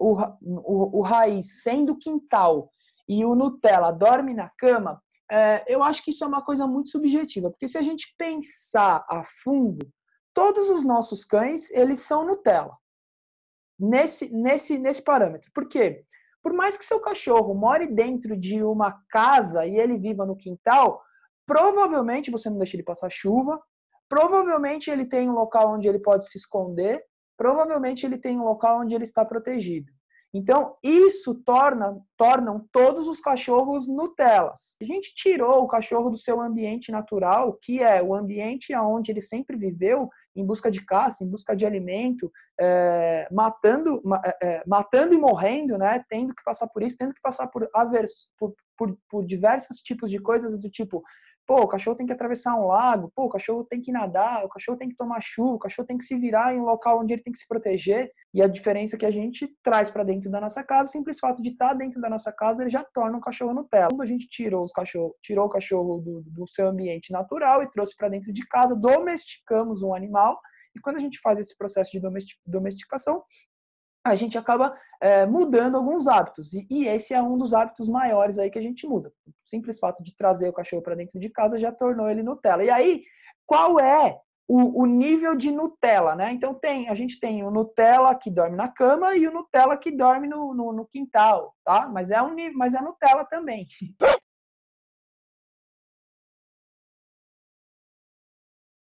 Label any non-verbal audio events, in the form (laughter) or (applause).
o, o, o raiz sendo quintal e o Nutella dorme na cama, é, eu acho que isso é uma coisa muito subjetiva, porque se a gente pensar a fundo, todos os nossos cães eles são Nutella nesse nesse nesse parâmetro. Por quê? Por mais que seu cachorro more dentro de uma casa e ele viva no quintal, provavelmente você não deixa ele passar chuva, provavelmente ele tem um local onde ele pode se esconder provavelmente ele tem um local onde ele está protegido. Então, isso torna tornam todos os cachorros Nutelas. A gente tirou o cachorro do seu ambiente natural, que é o ambiente onde ele sempre viveu, em busca de caça, em busca de alimento, é, matando, é, é, matando e morrendo, né? Tendo que passar por isso, tendo que passar por, por, por, por diversos tipos de coisas do tipo Pô, o cachorro tem que atravessar um lago, pô, o cachorro tem que nadar, o cachorro tem que tomar chuva, o cachorro tem que se virar em um local onde ele tem que se proteger. E a diferença que a gente traz para dentro da nossa casa, o simples fato de estar tá dentro da nossa casa, ele já torna um cachorro Nutella. Quando a gente tirou, os cachorro, tirou o cachorro do, do seu ambiente natural e trouxe para dentro de casa, domesticamos um animal. E quando a gente faz esse processo de domestic, domesticação, a gente acaba é, mudando alguns hábitos. E, e, esse é um dos hábitos maiores aí que a gente muda. O simples fato de trazer o cachorro para dentro de casa já tornou ele Nutella. E aí, qual é o, o, nível de Nutella, né? Então tem, a gente tem o Nutella que dorme na cama e o Nutella que dorme no, no, no quintal, tá? Mas é um nível, mas é Nutella também. (laughs)